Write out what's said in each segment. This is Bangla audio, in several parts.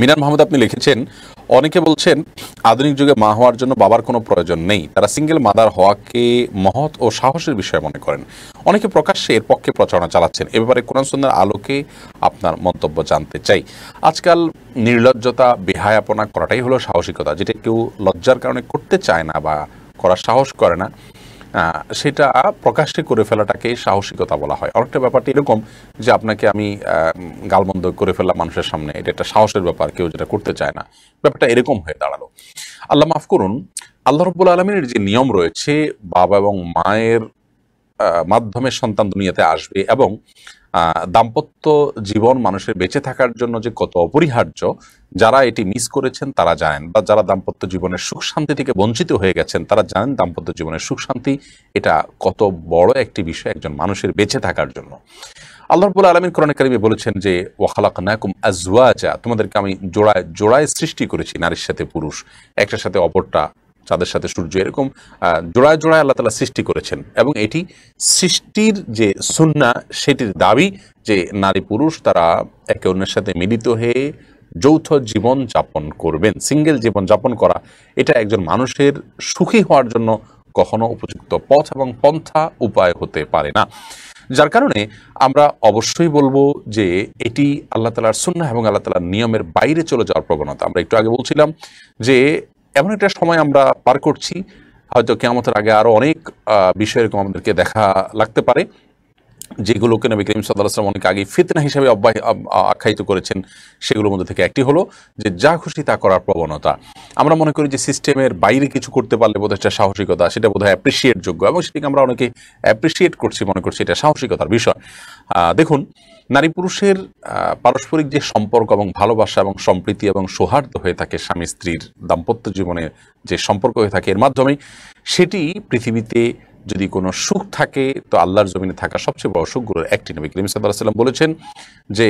মিনার মাহমুদ আপনি লিখেছেন অনেকে বলছেন আধুনিক যুগে মা হওয়ার জন্য বাবার কোনো প্রয়োজন নেই তারা সিঙ্গেল মাদার হওয়াকে মহৎ ও সাহসের বিষয় মনে করেন অনেকে প্রকাশ্যে এর পক্ষে প্রচারণা চালাচ্ছেন এ ব্যাপারে কোরআন সুন্দর আলোকে আপনার মন্তব্য জানতে চাই আজকাল নির্লজ্জতা বেহায়াপনা করাটাই হলো সাহসিকতা যেটা কেউ লজ্জার কারণে করতে চায় না বা করার সাহস করে না সেটা প্রকাশ্যে করে ফেলাটাকে সাহসিকতা বলা হয় অনেকটা ব্যাপারটি এরকম যে আপনাকে আমি গালমন্দ করে ফেললাম মানুষের সামনে এটা একটা সাহসের ব্যাপার কেউ যেটা করতে চায় না ব্যাপারটা এরকম হয়ে দাঁড়ালো আল্লাহ মাফ করুন আল্লাহ রব্বুল আলমিনের যে নিয়ম রয়েছে বাবা এবং মায়ের মাধ্যমে সন্তান দুনিয়াতে আসবে এবং দাম্পত্য জীবন মানুষের বেঁচে থাকার জন্য যে কত অপরিহার্য যারা এটি মিস করেছেন তারা জানেন বা যারা দাম্পত্য জীবনের সুখ শান্তি থেকে বঞ্চিত হয়ে গেছেন তারা জানেন দাম্পত্য জীবনের সুখ শান্তি এটা কত বড় একটি বিষয় একজন মানুষের বেঁচে থাকার জন্য আল্লাহ রবুল্লা আলমিন কোরআন কারিমে বলেছেন যে ওয়াখালাক নাকুম আজওয়াজা তোমাদেরকে আমি জোড়ায় জোড়ায় সৃষ্টি করেছি নারীর সাথে পুরুষ একটার সাথে অপরটা চাঁদের সাথে সূর্য এরকম জোড়ায় জোড়ায় আল্লাহ তালা সৃষ্টি করেছেন এবং এটি সৃষ্টির যে সুন্না সেটির দাবি যে নারী পুরুষ তারা একে অন্যের সাথে মিলিত হয়ে যৌথ জীবন যাপন করবেন সিঙ্গেল জীবন যাপন করা এটা একজন মানুষের সুখী হওয়ার জন্য কখনো উপযুক্ত পথ এবং পন্থা উপায় হতে পারে না যার কারণে আমরা অবশ্যই বলবো যে এটি আল্লাহ তালার সুন্না এবং আল্লাহ তালার নিয়মের বাইরে চলে যাওয়ার প্রবণতা আমরা একটু আগে বলছিলাম যে এমন একটা সময় আমরা পার করছি হয়তো কেমতের আগে আরও অনেক বিষয় এরকম আমাদেরকে দেখা লাগতে পারে যেগুলোকে নবী করিম আসলাম অনেক আগে ফিতনা হিসাবে অব্যাহ আখ্যায়িত করেছেন সেগুলোর মধ্যে থেকে একটি হলো যে যা খুশি তা করার প্রবণতা আমরা মনে করি যে সিস্টেমের বাইরে কিছু করতে পারলে বোধহয় সেটা সাহসিকতা সেটা বোধহয় অ্যাপ্রিসিয়েট যোগ্য এবং সেটাকে আমরা অনেকে অ্যাপ্রিসিয়েট করছি মনে করছি এটা সাহসিকতার বিষয় দেখুন নারী পুরুষের পারস্পরিক যে সম্পর্ক এবং ভালোবাসা এবং সম্প্রীতি এবং সৌহার্দ্য হয়ে থাকে স্বামী স্ত্রীর দাম্পত্য জীবনে যে সম্পর্ক হয়ে থাকে এর মাধ্যমে সেটি পৃথিবীতে যদি কোনো সুখ থাকে তো আল্লাহর জমিনে থাকা সবচেয়ে বড় সুখগুলোর একটি নবী করিম সাল্লাহ সাল্লাম বলেছেন যে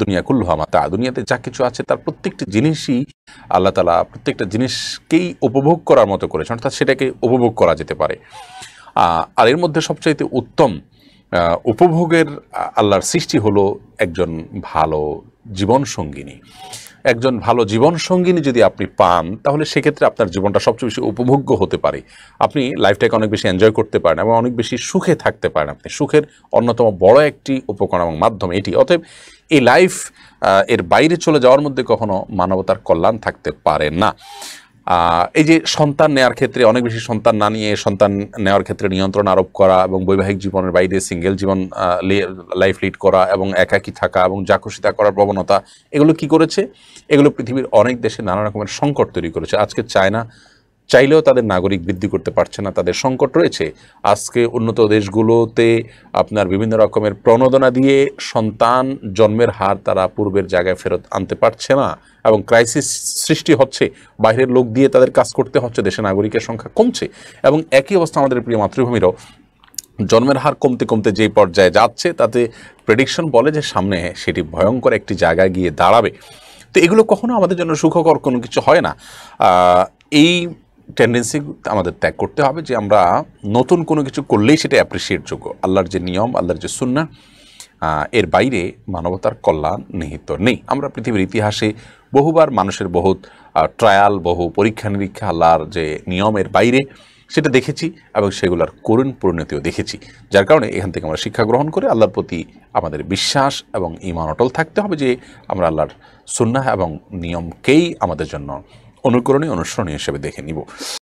দুনিয়া কুল্লু তা দুনিয়াতে যা কিছু আছে তার প্রত্যেকটি জিনিসই আল্লাহ তালা প্রত্যেকটা জিনিসকেই উপভোগ করার মতো করেছেন অর্থাৎ সেটাকে উপভোগ করা যেতে পারে আর এর মধ্যে সবচাইতে উত্তম উপভোগের আল্লাহর সৃষ্টি হলো একজন ভালো জীবন সঙ্গিনী একজন ভালো জীবন সঙ্গিনী যদি আপনি পান তাহলে সেক্ষেত্রে আপনার জীবনটা সবচেয়ে বেশি উপভোগ্য হতে পারে আপনি লাইফটাকে অনেক বেশি এনজয় করতে পারেন এবং অনেক বেশি সুখে থাকতে পারেন আপনি সুখের অন্যতম বড় একটি উপকরণ এবং মাধ্যম এটি অতএব এই লাইফ এর বাইরে চলে যাওয়ার মধ্যে কখনো মানবতার কল্যাণ থাকতে পারে না এই যে সন্তান নেওয়ার ক্ষেত্রে অনেক বেশি সন্তান না নিয়ে সন্তান নেওয়ার ক্ষেত্রে নিয়ন্ত্রণ আরোপ করা এবং বৈবাহিক জীবনের বাইরে সিঙ্গেল জীবন লাইফ লিড করা এবং একাকী থাকা এবং জাকুশিতা করার প্রবণতা এগুলো কি করেছে এগুলো পৃথিবীর অনেক দেশে নানা রকমের সংকট তৈরি করেছে আজকে চায়না চাইলেও তাদের নাগরিক বৃদ্ধি করতে পারছে না তাদের সংকট রয়েছে আজকে উন্নত দেশগুলোতে আপনার বিভিন্ন রকমের প্রণোদনা দিয়ে সন্তান জন্মের হার তারা পূর্বের জায়গায় ফেরত আনতে পারছে না এবং ক্রাইসিস সৃষ্টি হচ্ছে বাইরের লোক দিয়ে তাদের কাজ করতে হচ্ছে দেশে নাগরিকের সংখ্যা কমছে এবং একই অবস্থা আমাদের প্রিয় মাতৃভূমিরও জন্মের হার কমতে কমতে যেই পর্যায়ে যাচ্ছে তাতে প্রেডিকশন বলে যে সামনে সেটি ভয়ঙ্কর একটি জায়গায় গিয়ে দাঁড়াবে তো এগুলো কখনো আমাদের জন্য সুখকর কোনো কিছু হয় না এই টেন্ডেন্সি আমাদের ত্যাগ করতে হবে যে আমরা নতুন কোনো কিছু করলেই সেটা অ্যাপ্রিসিয়েটযোগ্য আল্লাহর যে নিয়ম আল্লাহর যে সুন্না এর বাইরে মানবতার কল্যাণ নিহিত নেই আমরা পৃথিবীর ইতিহাসে বহুবার মানুষের বহু ট্রায়াল বহু পরীক্ষা নিরীক্ষা আল্লাহর যে নিয়মের বাইরে সেটা দেখেছি এবং সেগুলোর করুণ পরিণতিও দেখেছি যার কারণে এখান থেকে আমরা শিক্ষা গ্রহণ করে আল্লাহর প্রতি আমাদের বিশ্বাস এবং ইমান অটল থাকতে হবে যে আমরা আল্লাহর সুন্না এবং নিয়মকেই আমাদের জন্য অনুকরণীয় অনুসরণীয় হিসেবে দেখে নিব